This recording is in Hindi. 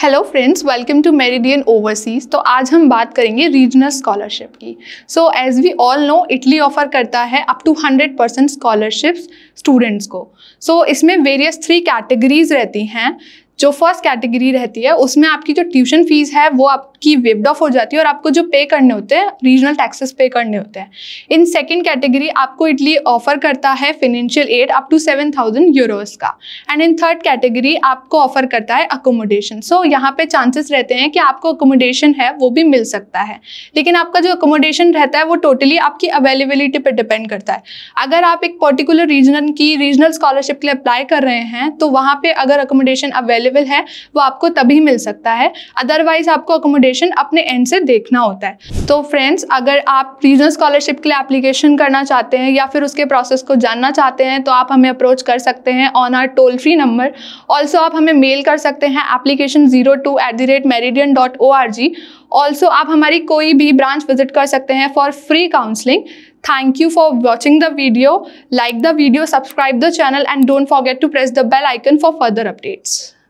hello friends welcome to Meridian overseas तो आज हम बात करेंगे रीजनल स्कॉलरशिप की so as we all know Italy offer करता है up to 100 percent scholarships students को सो so, इसमें वेरियस थ्री कैटेगरीज रहती हैं जो फर्स्ट कैटेगरी रहती है उसमें आपकी जो ट्यूशन फीस है वो आपकी वेब्ड ऑफ हो जाती है और आपको जो पे करने होते हैं रीजनल टैक्सेस पे करने होते हैं इन सेकंड कैटेगरी आपको इटली ऑफर करता है financial aid up to seven thousand euros का एंड इन थर्ड कैटेगरी आपको ऑफर करता है अकोमोडेशन सो यहाँ पे चांसेस रहते हैं कि आपको अकोमोडेशन है वो भी मिल सकता है लेकिन आपका जो अकोमोडेशन रहता है वो टोटली आपकी अवेलेबिलिटी पर डिपेंड करता है अगर आप एक पर्टिकुलर रीजनल की रीजनल स्कॉलरशिप के लिए अप्लाई कर रहे हैं तो वहाँ पर अगर अकोमोडेशन अवेलेबल अवेलेबल है वो आपको तभी मिल सकता है अदरवाइज आपको अकोमोडेशन अपने एंड से देखना होता है तो फ्रेंड्स अगर आप रीजनल स्कॉलरशिप के लिए एप्लीकेशन करना चाहते हैं या फिर उसके प्रोसेस को जानना चाहते हैं तो आप हमें अप्रोच कर सकते हैं on our toll free number also आप हमें मेल कर सकते हैं application zero two at the rate Meridian dot O R G also आप हमारी कोई भी ब्रांच विजिट कर सकते हैं for free counselling thank you for watching the video like the video subscribe the channel and don't forget to press the bell icon for further updates